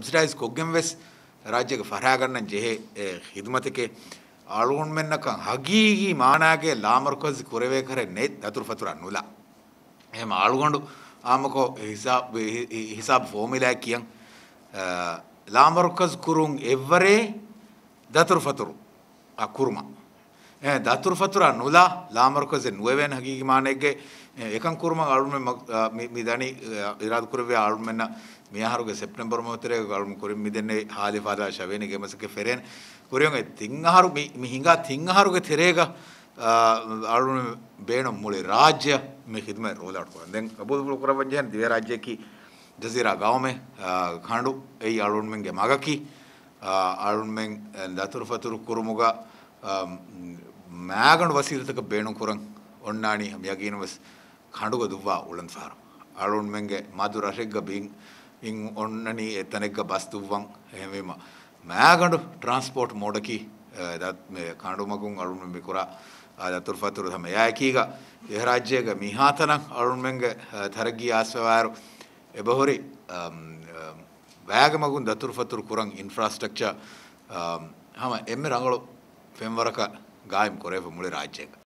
සබ්සිඩයිස් කොග්ගෙන් වෙස් රාජ්‍යක ෆරාගන්න ජෙහෙ හිදුමතකේ අලුවන් මෙන්නකං හගීගී මානාගේ ලාමර්කොසි කුරවේ කරේ නෙත් අතුරු ෆතුරන් නුලා එහෙම අලුගොඩු ආමකෝ හිසාබ් හිසාබ් ෆෝමිලා කියන් ලාමර්කොස් කුරුන් එවරේ දතුරු ෆතුරු අකුරුමා දතුරු ෆතුරා නුලා ලාමරකසේ නුවවෙන් හකිකි මානෙක්ගේ එකන් කුරුම අලුම මිදනි ඉරාදුකරවේ අලුමෙන්න මියහරුග සෙප්ටම්බර් මෝතරේ ගලුම කුරින් මිදෙන්නේ හාලි පාදා ශවේනි ගෙමසක ෆෙරෙන් කුරියොගේ තිංහරු මිහිඟා තිංහරුගේ තෙරේග අලුම බේන මුලේ රාජ්‍ය මේ හිදම රෝලාට කරන් දැන් අබුදුපුර කරවජයන් දිව රාජ්‍යකි ජසීරා ගාවමේ ඛාණ්ඩු එයි අලුන්මෙන් ගෙමගකි අලුන්මෙන් දතුරු ෆතුරු කුරුමුගා மேகன் வசீரத்துக்கு பேணும் குரங் ஒன்னாணி ஹம் யகீன வஸ் கண்டுக துவ்வா உளன் ஃபாரம் அழுன் மெங்கே மாதுர் அஷெக்க பீங் இங் ஒன்னணி எத்தனைக்க பஸ் துவ்வங் ஹெமேம மேகண்டு டிரான்ஸ்போர்ட் மோடக்கி ಕಾಣುಮಗುಂ ಅಳುಣ್ ಬಿಕುರ ದತ್ತುರ್ ಫತುರು ಧಮ ಯಾಕೀಗ ಇಹ ರಾಜ್ಯಗ ಮಿಹಾತನ ಅಳುಣ್ ಮೆಂಗ ಥರಗಿ ಆಸ್ವಾರು ಎಬಹುರಿ ವ್ಯಾಗ ಮಗುಂ ದತ್ತುರ್ ಫತುರ್ ಕುರಂಗ್ ಇನ್ಫ್ರಾಸ್ಟ್ರಕ್ಚರ್ ಹಮ ಎಮ್ಮೆ ರಂಗಳು ಫೆಂವರಕ Gaim, Coreva, Mulher, Ajega.